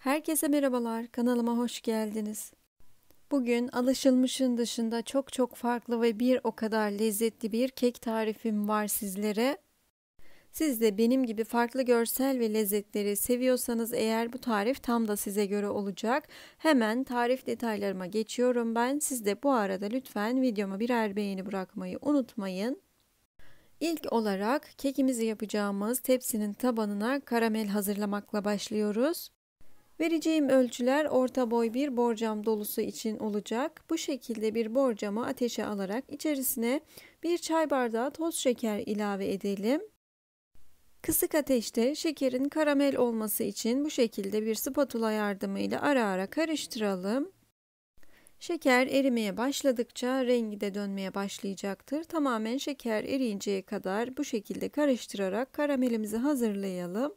Herkese merhabalar, kanalıma hoş geldiniz. Bugün alışılmışın dışında çok çok farklı ve bir o kadar lezzetli bir kek tarifim var sizlere. Siz de benim gibi farklı görsel ve lezzetleri seviyorsanız eğer bu tarif tam da size göre olacak. Hemen tarif detaylarıma geçiyorum ben. Siz de bu arada lütfen videoma birer beğeni bırakmayı unutmayın. İlk olarak kekimizi yapacağımız tepsinin tabanına karamel hazırlamakla başlıyoruz. Vereceğim ölçüler orta boy bir borcam dolusu için olacak. Bu şekilde bir borcamı ateşe alarak içerisine bir çay bardağı toz şeker ilave edelim. Kısık ateşte şekerin karamel olması için bu şekilde bir spatula yardımıyla ara ara karıştıralım. Şeker erimeye başladıkça rengi de dönmeye başlayacaktır. Tamamen şeker eriyinceye kadar bu şekilde karıştırarak karamelimizi hazırlayalım.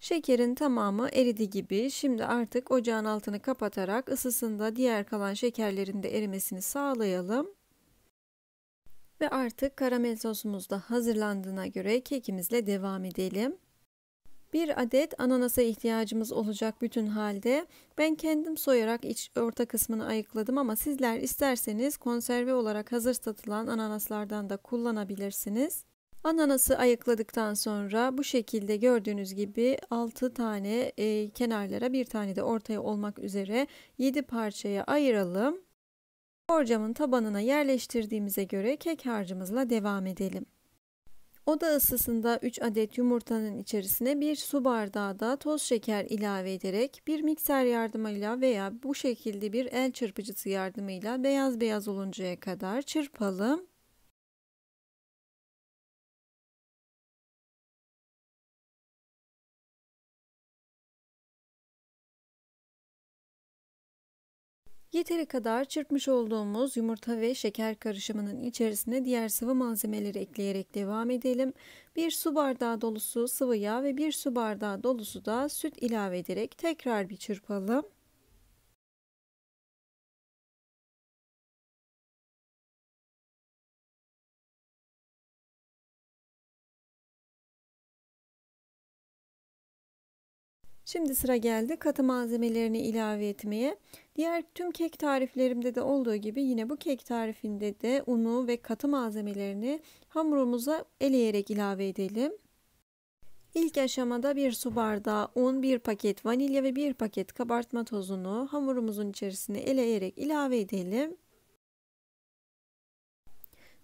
Şekerin tamamı eridi gibi şimdi artık ocağın altını kapatarak ısısında diğer kalan şekerlerin de erimesini sağlayalım. Ve artık karamel sosumuz da hazırlandığına göre kekimizle devam edelim. Bir adet ananasa ihtiyacımız olacak bütün halde. Ben kendim soyarak iç orta kısmını ayıkladım ama sizler isterseniz konserve olarak hazır satılan ananaslardan da kullanabilirsiniz. Ananası ayıkladıktan sonra bu şekilde gördüğünüz gibi 6 tane e, kenarlara bir tane de ortaya olmak üzere 7 parçaya ayıralım. Borcamın tabanına yerleştirdiğimize göre kek harcımızla devam edelim. Oda ısısında 3 adet yumurtanın içerisine 1 su bardağı da toz şeker ilave ederek bir mikser yardımıyla veya bu şekilde bir el çırpıcısı yardımıyla beyaz beyaz oluncaya kadar çırpalım. Yeteri kadar çırpmış olduğumuz yumurta ve şeker karışımının içerisine diğer sıvı malzemeleri ekleyerek devam edelim. 1 su bardağı dolusu sıvı yağ ve 1 su bardağı dolusu da süt ilave ederek tekrar bir çırpalım. Şimdi sıra geldi katı malzemelerini ilave etmeye. Diğer tüm kek tariflerimde de olduğu gibi yine bu kek tarifinde de unu ve katı malzemelerini hamurumuza eleyerek ilave edelim. İlk aşamada bir su bardağı un, bir paket vanilya ve bir paket kabartma tozunu hamurumuzun içerisine eleyerek ilave edelim.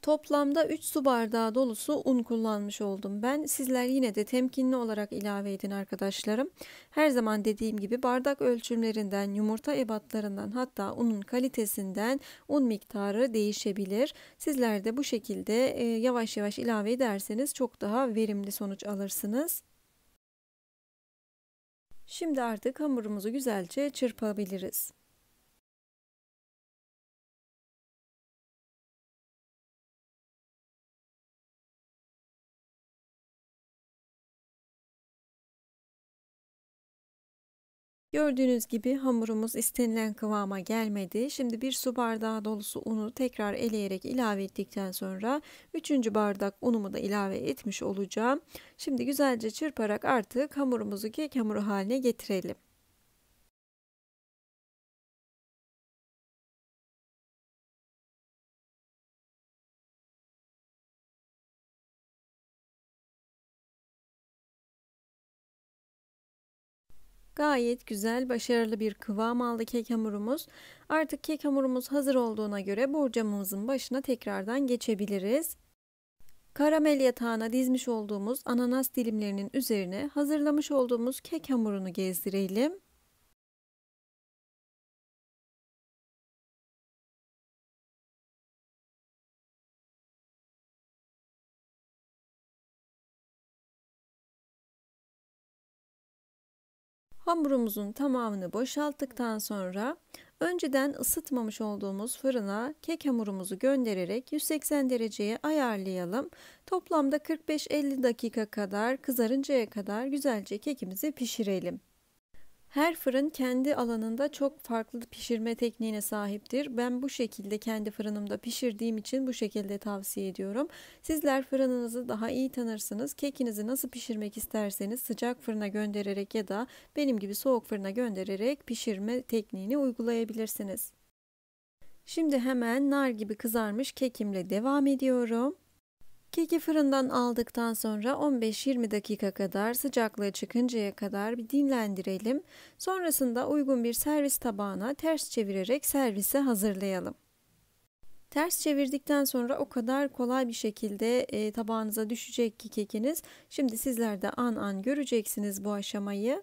Toplamda 3 su bardağı dolusu un kullanmış oldum ben. Sizler yine de temkinli olarak ilave edin arkadaşlarım. Her zaman dediğim gibi bardak ölçümlerinden, yumurta ebatlarından hatta unun kalitesinden un miktarı değişebilir. Sizler de bu şekilde e, yavaş yavaş ilave ederseniz çok daha verimli sonuç alırsınız. Şimdi artık hamurumuzu güzelce çırpabiliriz. Gördüğünüz gibi hamurumuz istenilen kıvama gelmedi. Şimdi bir su bardağı dolusu unu tekrar eleyerek ilave ettikten sonra 3. bardak unumu da ilave etmiş olacağım. Şimdi güzelce çırparak artık hamurumuzu kek hamuru haline getirelim. Gayet güzel, başarılı bir kıvam aldı kek hamurumuz. Artık kek hamurumuz hazır olduğuna göre borcamımızın başına tekrardan geçebiliriz. Karamel yatağına dizmiş olduğumuz ananas dilimlerinin üzerine hazırlamış olduğumuz kek hamurunu gezdirelim. Hamurumuzun tamamını boşalttıktan sonra önceden ısıtmamış olduğumuz fırına kek hamurumuzu göndererek 180 dereceye ayarlayalım. Toplamda 45-50 dakika kadar kızarıncaya kadar güzelce kekimizi pişirelim. Her fırın kendi alanında çok farklı pişirme tekniğine sahiptir. Ben bu şekilde kendi fırınımda pişirdiğim için bu şekilde tavsiye ediyorum. Sizler fırınınızı daha iyi tanırsınız. Kekinizi nasıl pişirmek isterseniz sıcak fırına göndererek ya da benim gibi soğuk fırına göndererek pişirme tekniğini uygulayabilirsiniz. Şimdi hemen nar gibi kızarmış kekimle devam ediyorum. Keki fırından aldıktan sonra 15-20 dakika kadar sıcaklığı çıkıncaya kadar bir dinlendirelim. Sonrasında uygun bir servis tabağına ters çevirerek servise hazırlayalım. Ters çevirdikten sonra o kadar kolay bir şekilde e, tabağınıza düşecek ki kekiniz. Şimdi sizler de an an göreceksiniz bu aşamayı.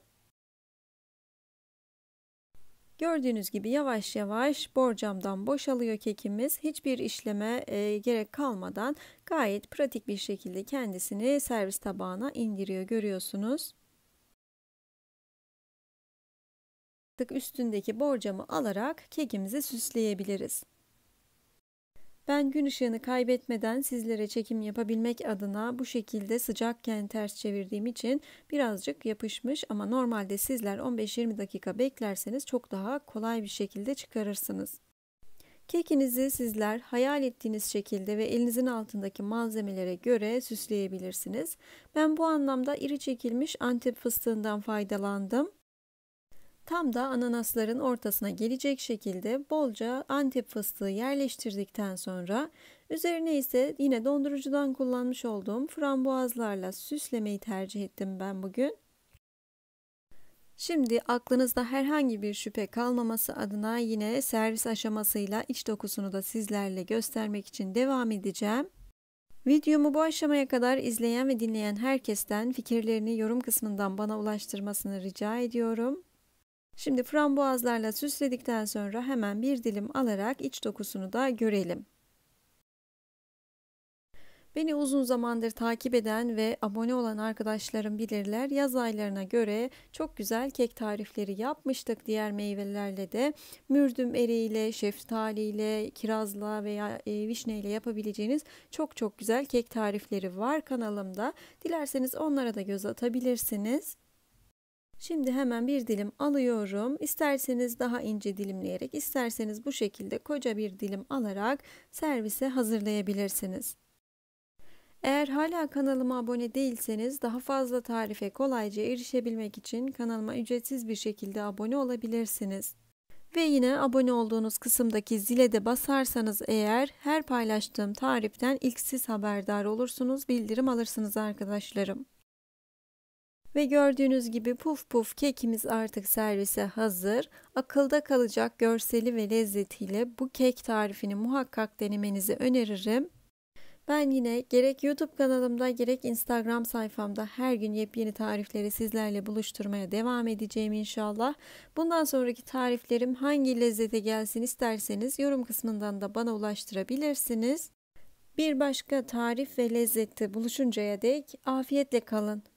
Gördüğünüz gibi yavaş yavaş borcamdan boşalıyor kekimiz. Hiçbir işleme e, gerek kalmadan gayet pratik bir şekilde kendisini servis tabağına indiriyor görüyorsunuz. Artık üstündeki borcamı alarak kekimizi süsleyebiliriz. Ben gün ışığını kaybetmeden sizlere çekim yapabilmek adına bu şekilde sıcakken ters çevirdiğim için birazcık yapışmış ama normalde sizler 15-20 dakika beklerseniz çok daha kolay bir şekilde çıkarırsınız. Kekinizi sizler hayal ettiğiniz şekilde ve elinizin altındaki malzemelere göre süsleyebilirsiniz. Ben bu anlamda iri çekilmiş antep fıstığından faydalandım. Tam da ananasların ortasına gelecek şekilde bolca antep fıstığı yerleştirdikten sonra üzerine ise yine dondurucudan kullanmış olduğum frambuazlarla süslemeyi tercih ettim ben bugün. Şimdi aklınızda herhangi bir şüphe kalmaması adına yine servis aşamasıyla iç dokusunu da sizlerle göstermek için devam edeceğim. Videomu bu aşamaya kadar izleyen ve dinleyen herkesten fikirlerini yorum kısmından bana ulaştırmasını rica ediyorum. Şimdi frambuazlarla süsledikten sonra hemen bir dilim alarak iç dokusunu da görelim. Beni uzun zamandır takip eden ve abone olan arkadaşlarım bilirler yaz aylarına göre çok güzel kek tarifleri yapmıştık diğer meyvelerle de mürdüm eriğiyle, şeftaliyle, kirazla veya e, vişneyle yapabileceğiniz çok çok güzel kek tarifleri var kanalımda. Dilerseniz onlara da göz atabilirsiniz. Şimdi hemen bir dilim alıyorum. İsterseniz daha ince dilimleyerek, isterseniz bu şekilde koca bir dilim alarak servise hazırlayabilirsiniz. Eğer hala kanalıma abone değilseniz daha fazla tarife kolayca erişebilmek için kanalıma ücretsiz bir şekilde abone olabilirsiniz. Ve yine abone olduğunuz kısımdaki zile de basarsanız eğer her paylaştığım tariften ilk siz haberdar olursunuz, bildirim alırsınız arkadaşlarım. Ve gördüğünüz gibi puf puf kekimiz artık servise hazır. Akılda kalacak görseli ve lezzetiyle bu kek tarifini muhakkak denemenizi öneririm. Ben yine gerek YouTube kanalımda gerek Instagram sayfamda her gün yepyeni tarifleri sizlerle buluşturmaya devam edeceğim inşallah. Bundan sonraki tariflerim hangi lezzete gelsin isterseniz yorum kısmından da bana ulaştırabilirsiniz. Bir başka tarif ve lezzette buluşuncaya dek afiyetle kalın.